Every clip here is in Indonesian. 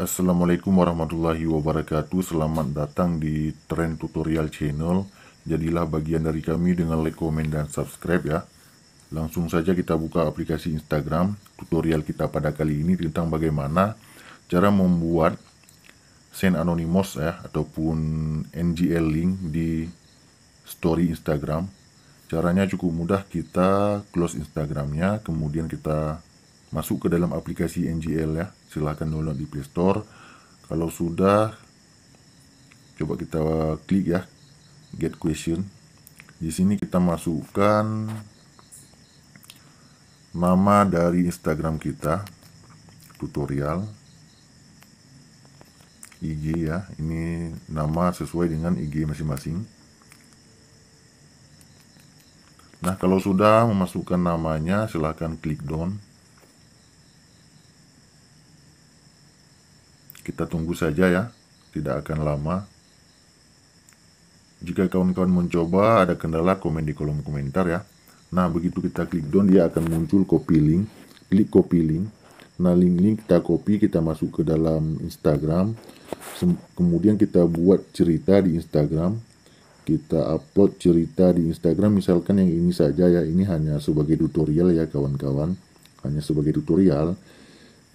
Assalamualaikum warahmatullahi wabarakatuh Selamat datang di Trend Tutorial Channel Jadilah bagian dari kami dengan like, komen, dan subscribe ya Langsung saja kita buka aplikasi Instagram Tutorial kita pada kali ini tentang bagaimana Cara membuat Send Anonymous ya Ataupun NGL link di story Instagram Caranya cukup mudah Kita close Instagramnya Kemudian kita masuk ke dalam aplikasi NGL ya silahkan download di Play Store kalau sudah coba kita klik ya get question di sini kita masukkan nama dari Instagram kita tutorial IG ya ini nama sesuai dengan IG masing-masing nah kalau sudah memasukkan namanya silahkan klik down Kita tunggu saja ya, tidak akan lama. Jika kawan-kawan mencoba, ada kendala komen di kolom komentar ya. Nah, begitu kita klik down, dia akan muncul copy link. Klik copy link. Nah, link-link kita copy, kita masuk ke dalam Instagram. kemudian kita buat cerita di Instagram. Kita upload cerita di Instagram, misalkan yang ini saja ya. Ini hanya sebagai tutorial ya, kawan-kawan. Hanya sebagai tutorial.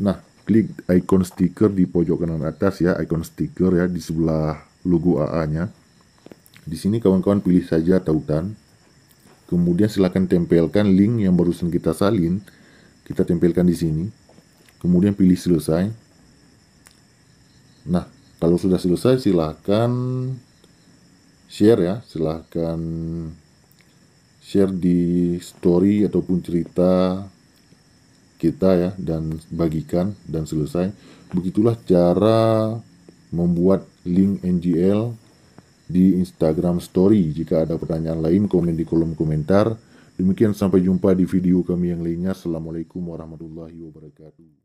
Nah, klik icon stiker di pojok kanan atas ya, icon stiker ya di sebelah logo AA-nya. Di sini kawan-kawan pilih saja tautan. Kemudian silakan tempelkan link yang barusan kita salin. Kita tempelkan di sini. Kemudian pilih selesai. Nah, kalau sudah selesai silakan share ya silakan share di story ataupun cerita kita ya dan bagikan dan selesai. Begitulah cara membuat link NGL di Instagram Story. Jika ada pertanyaan lain, komen di kolom komentar. Demikian sampai jumpa di video kami yang lainnya. Assalamualaikum warahmatullahi wabarakatuh.